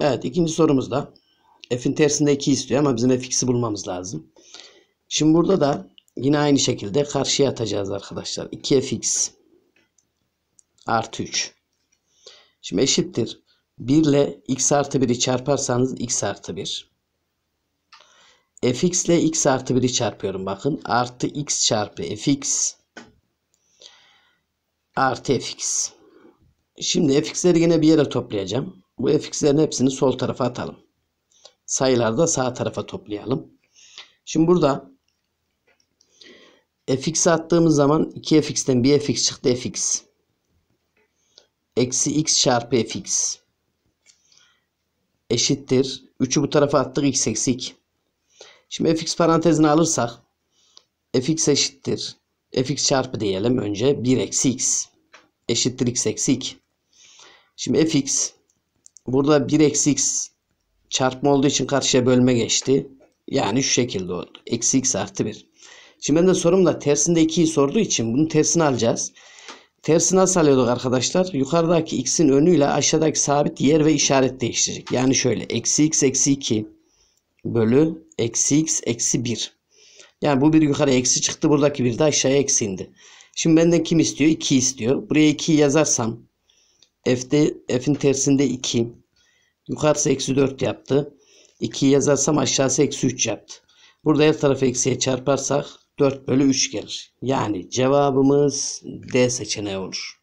Evet ikinci sorumuzda f'in tersinde 2 istiyor ama bizim fx'i bulmamız lazım. Şimdi burada da yine aynı şekilde karşıya atacağız arkadaşlar. 2fx artı 3. Şimdi eşittir. 1 ile x artı 1'i çarparsanız x artı 1. fx ile x artı 1'i çarpıyorum bakın. Artı x çarpı fx artı fx. Şimdi fx'leri yine bir yere toplayacağım. Bu fx'lerin hepsini sol tarafa atalım. Sayıları da sağ tarafa toplayalım. Şimdi burada fx attığımız zaman 2fx'ten bir fx çıktı fx. Eksi x çarpı fx. Eşittir. 3'ü bu tarafa attık x eksi 2. Şimdi fx parantezine alırsak fx eşittir. fx çarpı diyelim önce 1 eksi x. Eşittir x eksi 2. Şimdi fx Burada 1 eksi x çarpma olduğu için karşıya bölme geçti. Yani şu şekilde oldu. Eksi x artı 1. Şimdi ben de da tersinde 2'yi sorduğu için bunun tersini alacağız. Tersini nasıl alıyorduk arkadaşlar? Yukarıdaki x'in önüyle aşağıdaki sabit yer ve işaret değiştirecek. Yani şöyle eksi x eksi 2 bölü eksi x eksi 1. Yani bu bir yukarı eksi çıktı. Buradaki bir de aşağıya eksi indi. Şimdi benden kim istiyor? 2 istiyor. Buraya 2 yazarsam F'de F'in tersinde 2. Yukarısı eksi 4 yaptı. 2 yazarsam aşağısı eksi 3 yaptı. Burada her tarafı eksiye çarparsak 4 bölü 3 gelir. Yani cevabımız D seçeneği olur.